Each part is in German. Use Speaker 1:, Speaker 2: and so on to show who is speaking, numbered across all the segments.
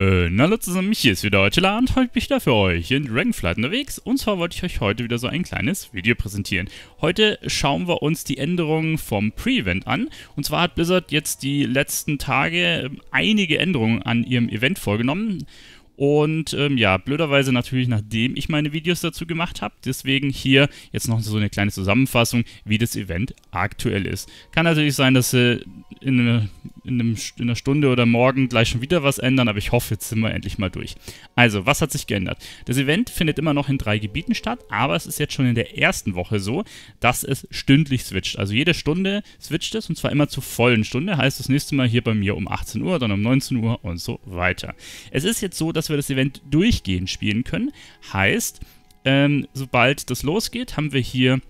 Speaker 1: Äh, na hallo zusammen, hier ist wieder Attila und heute bin ich da für euch in Dragonflight unterwegs und zwar wollte ich euch heute wieder so ein kleines Video präsentieren. Heute schauen wir uns die Änderungen vom Pre-Event an und zwar hat Blizzard jetzt die letzten Tage ähm, einige Änderungen an ihrem Event vorgenommen und ähm, ja, blöderweise natürlich, nachdem ich meine Videos dazu gemacht habe. Deswegen hier jetzt noch so eine kleine Zusammenfassung, wie das Event aktuell ist. Kann natürlich sein, dass sie in, in, einem, in einer Stunde oder morgen gleich schon wieder was ändern, aber ich hoffe, jetzt sind wir endlich mal durch. Also, was hat sich geändert? Das Event findet immer noch in drei Gebieten statt, aber es ist jetzt schon in der ersten Woche so, dass es stündlich switcht. Also jede Stunde switcht es und zwar immer zur vollen Stunde, heißt das nächste Mal hier bei mir um 18 Uhr, dann um 19 Uhr und so weiter. Es ist jetzt so, dass wir das Event durchgehend spielen können, heißt, ähm, sobald das losgeht, haben wir hier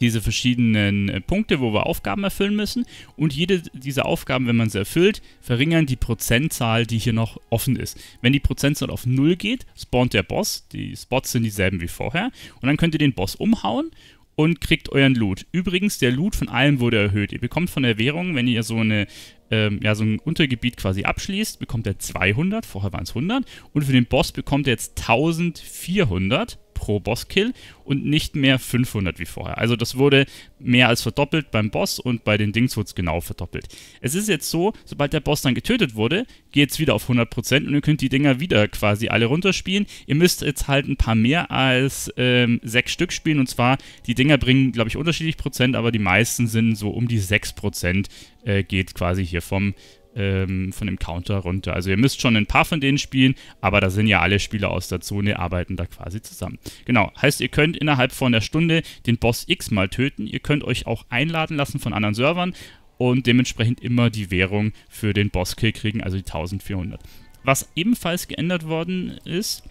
Speaker 1: diese verschiedenen äh, Punkte, wo wir Aufgaben erfüllen müssen. Und jede dieser Aufgaben, wenn man sie erfüllt, verringern die Prozentzahl, die hier noch offen ist. Wenn die Prozentzahl auf 0 geht, spawnt der Boss. Die Spots sind dieselben wie vorher. Und dann könnt ihr den Boss umhauen und kriegt euren Loot. Übrigens, der Loot von allem wurde erhöht. Ihr bekommt von der Währung, wenn ihr so eine ähm, ja, so ein Untergebiet quasi abschließt, bekommt er 200, vorher waren es 100, und für den Boss bekommt er jetzt 1400 pro Bosskill und nicht mehr 500 wie vorher. Also das wurde mehr als verdoppelt beim Boss und bei den Dings wurde es genau verdoppelt. Es ist jetzt so, sobald der Boss dann getötet wurde, geht es wieder auf 100% und ihr könnt die Dinger wieder quasi alle runterspielen. Ihr müsst jetzt halt ein paar mehr als ähm, sechs Stück spielen und zwar, die Dinger bringen, glaube ich, unterschiedlich Prozent, aber die meisten sind so um die 6% äh, geht quasi hier vom ähm, von dem Counter runter. Also ihr müsst schon ein paar von denen spielen, aber da sind ja alle Spieler aus der Zone, arbeiten da quasi zusammen. Genau, heißt ihr könnt innerhalb von der Stunde den Boss x-mal töten. Ihr könnt euch auch einladen lassen von anderen Servern und dementsprechend immer die Währung für den Bosskill kriegen, also die 1400. Was ebenfalls geändert worden ist,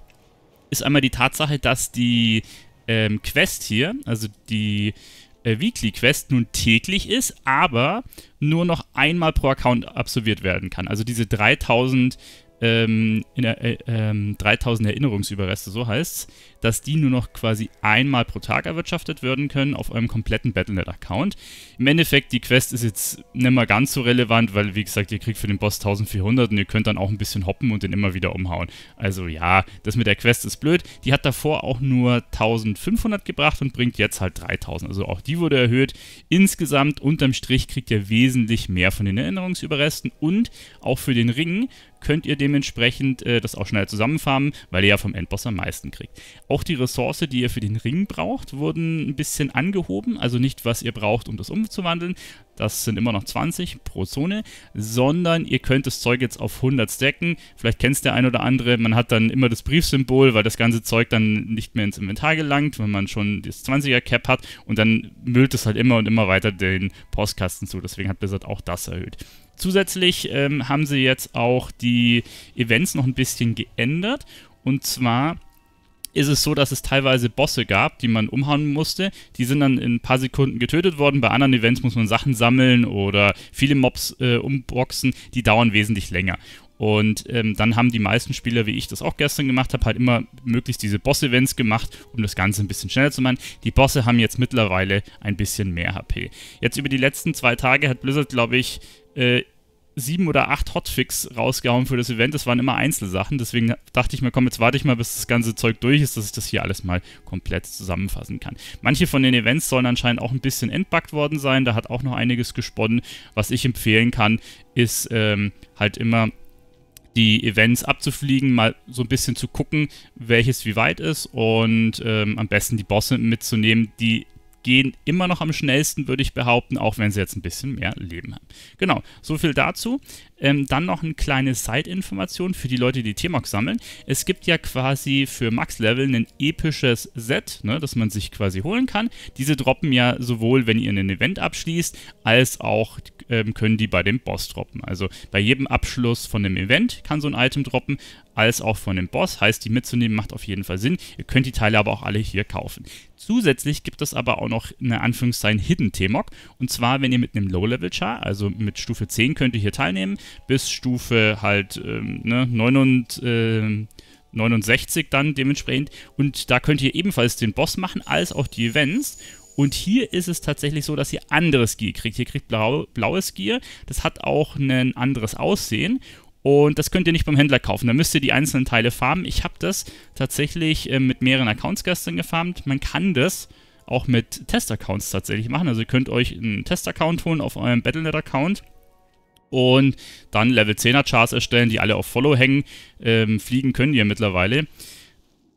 Speaker 1: ist einmal die Tatsache, dass die ähm, Quest hier, also die äh, Weekly Quest nun täglich ist, aber nur noch einmal pro Account absolviert werden kann. Also diese 3000, ähm, der, äh, 3000 äh, ähm, Erinnerungsüberreste, so heißt es, dass die nur noch quasi einmal pro Tag erwirtschaftet werden können auf eurem kompletten Battlenet-Account. Im Endeffekt, die Quest ist jetzt nicht mehr ganz so relevant, weil wie gesagt, ihr kriegt für den Boss 1400 und ihr könnt dann auch ein bisschen hoppen und den immer wieder umhauen. Also ja, das mit der Quest ist blöd. Die hat davor auch nur 1500 gebracht und bringt jetzt halt 3000. Also auch die wurde erhöht. Insgesamt unterm Strich kriegt ihr wesentlich mehr von den Erinnerungsüberresten und auch für den Ring könnt ihr dementsprechend äh, das auch schnell zusammenfarmen, weil ihr ja vom Endboss am meisten kriegt. Auch die Ressource, die ihr für den Ring braucht, wurden ein bisschen angehoben. Also nicht, was ihr braucht, um das umzuwandeln. Das sind immer noch 20 pro Zone. Sondern ihr könnt das Zeug jetzt auf 100 stacken. Vielleicht kennt es der ein oder andere. Man hat dann immer das Briefsymbol, weil das ganze Zeug dann nicht mehr ins Inventar gelangt, wenn man schon das 20er Cap hat. Und dann müllt es halt immer und immer weiter den Postkasten zu. Deswegen hat Blizzard auch das erhöht. Zusätzlich ähm, haben sie jetzt auch die Events noch ein bisschen geändert. Und zwar ist es so, dass es teilweise Bosse gab, die man umhauen musste. Die sind dann in ein paar Sekunden getötet worden. Bei anderen Events muss man Sachen sammeln oder viele Mobs äh, umboxen. Die dauern wesentlich länger. Und ähm, dann haben die meisten Spieler, wie ich das auch gestern gemacht habe, halt immer möglichst diese Boss-Events gemacht, um das Ganze ein bisschen schneller zu machen. Die Bosse haben jetzt mittlerweile ein bisschen mehr HP. Jetzt über die letzten zwei Tage hat Blizzard, glaube ich, äh, sieben oder acht Hotfix rausgehauen für das Event. Das waren immer Einzelsachen. Deswegen dachte ich mir, komm, jetzt warte ich mal, bis das ganze Zeug durch ist, dass ich das hier alles mal komplett zusammenfassen kann. Manche von den Events sollen anscheinend auch ein bisschen entbuggt worden sein. Da hat auch noch einiges gesponnen. Was ich empfehlen kann, ist ähm, halt immer die Events abzufliegen, mal so ein bisschen zu gucken, welches wie weit ist und ähm, am besten die Bosse mitzunehmen, die gehen immer noch am schnellsten, würde ich behaupten, auch wenn sie jetzt ein bisschen mehr Leben haben. Genau, so viel dazu. Ähm, dann noch eine kleine Side-Information für die Leute, die T-Mox sammeln. Es gibt ja quasi für Max-Level ein episches Set, ne, das man sich quasi holen kann. Diese droppen ja sowohl, wenn ihr ein Event abschließt, als auch ähm, können die bei dem Boss droppen. Also bei jedem Abschluss von einem Event kann so ein Item droppen als auch von dem Boss. Heißt, die mitzunehmen macht auf jeden Fall Sinn. Ihr könnt die Teile aber auch alle hier kaufen. Zusätzlich gibt es aber auch noch eine Anführungszeichen Hidden T-Mock. Und zwar, wenn ihr mit einem Low-Level-Char, also mit Stufe 10 könnt ihr hier teilnehmen, bis Stufe halt ähm, ne, 99, äh, 69 dann dementsprechend. Und da könnt ihr ebenfalls den Boss machen, als auch die Events. Und hier ist es tatsächlich so, dass ihr anderes Gear kriegt. Ihr kriegt blau, blaues Gear, das hat auch ein anderes Aussehen und das könnt ihr nicht beim Händler kaufen. Da müsst ihr die einzelnen Teile farmen. Ich habe das tatsächlich äh, mit mehreren Accounts gestern gefarmt. Man kann das auch mit Test-Accounts tatsächlich machen. Also ihr könnt euch einen Test-Account holen auf eurem Battlenet-Account und dann Level 10er chars erstellen, die alle auf Follow hängen. Ähm, fliegen könnt ihr mittlerweile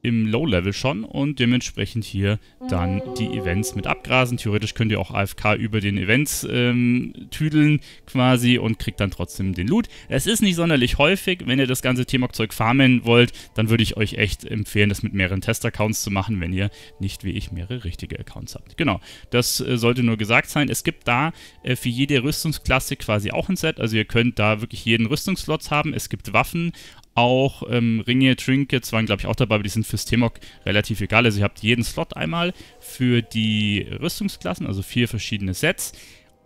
Speaker 1: im Low-Level schon und dementsprechend hier dann die Events mit abgrasen. Theoretisch könnt ihr auch AFK über den Events ähm, tüdeln quasi und kriegt dann trotzdem den Loot. Es ist nicht sonderlich häufig. Wenn ihr das ganze T-Mock-Zeug farmen wollt, dann würde ich euch echt empfehlen, das mit mehreren Test-Accounts zu machen, wenn ihr nicht wie ich mehrere richtige Accounts habt. Genau, das äh, sollte nur gesagt sein. Es gibt da äh, für jede Rüstungsklasse quasi auch ein Set. Also ihr könnt da wirklich jeden Rüstungsslot haben. Es gibt Waffen auch ähm, Ringe, Trinkets waren, glaube ich, auch dabei, aber die sind fürs t relativ egal. Also ihr habt jeden Slot einmal für die Rüstungsklassen, also vier verschiedene Sets.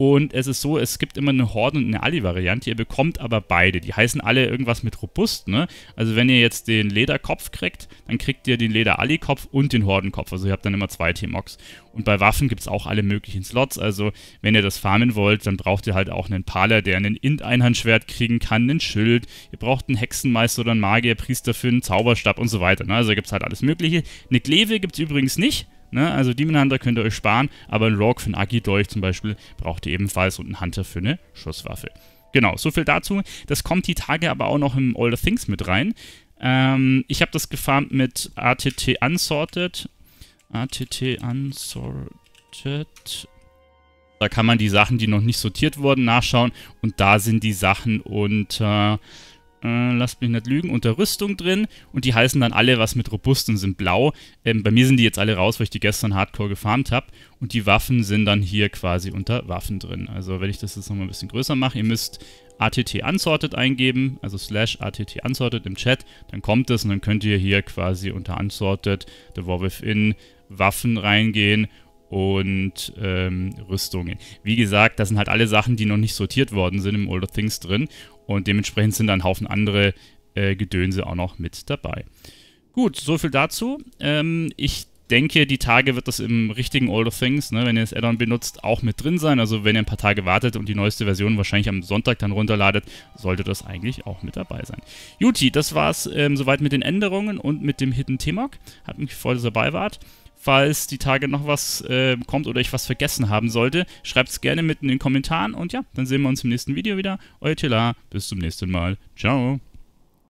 Speaker 1: Und es ist so, es gibt immer eine Horde und eine Ali-Variante. Ihr bekommt aber beide. Die heißen alle irgendwas mit robust. Ne? Also wenn ihr jetzt den Lederkopf kriegt, dann kriegt ihr den Leder-Ali-Kopf und den Hordenkopf. Also ihr habt dann immer zwei T-Mox. Und bei Waffen gibt es auch alle möglichen Slots. Also wenn ihr das farmen wollt, dann braucht ihr halt auch einen Paler, der einen Int-Einhandschwert kriegen kann, einen Schild. Ihr braucht einen Hexenmeister oder einen Magier, Priester für einen Zauberstab und so weiter. Ne? Also gibt es halt alles Mögliche. Eine Kleve gibt es übrigens nicht. Ne? Also Demon Hunter könnt ihr euch sparen, aber ein Rogue für einen Aki-Dolch zum Beispiel braucht ihr ebenfalls und ein Hunter für eine Schusswaffe. Genau, so viel dazu. Das kommt die Tage aber auch noch im All the Things mit rein. Ähm, ich habe das gefarmt mit ATT Unsorted. ATT Unsorted. Da kann man die Sachen, die noch nicht sortiert wurden, nachschauen. Und da sind die Sachen unter... Äh, äh, lasst mich nicht lügen, unter Rüstung drin und die heißen dann alle was mit robust und sind blau. Ähm, bei mir sind die jetzt alle raus, weil ich die gestern hardcore gefarmt habe und die Waffen sind dann hier quasi unter Waffen drin. Also wenn ich das jetzt nochmal ein bisschen größer mache, ihr müsst ATT Unsorted eingeben, also slash ATT Unsorted im Chat, dann kommt das und dann könnt ihr hier quasi unter Unsorted The War Within Waffen reingehen und ähm, Rüstungen. Wie gesagt, das sind halt alle Sachen, die noch nicht sortiert worden sind im Older Things drin. Und dementsprechend sind da ein Haufen andere äh, Gedönse auch noch mit dabei. Gut, soviel dazu. Ähm, ich denke, die Tage wird das im richtigen All of Things, ne, wenn ihr das Addon benutzt, auch mit drin sein. Also wenn ihr ein paar Tage wartet und die neueste Version wahrscheinlich am Sonntag dann runterladet, sollte das eigentlich auch mit dabei sein. Juti, das war's ähm, soweit mit den Änderungen und mit dem Hidden T-Mock. Hat mich gefreut, dass ihr dabei wart falls die Tage noch was äh, kommt oder ich was vergessen haben sollte, schreibt es gerne mitten in den Kommentaren und ja, dann sehen wir uns im nächsten Video wieder. Euer Tila, bis zum nächsten Mal. Ciao.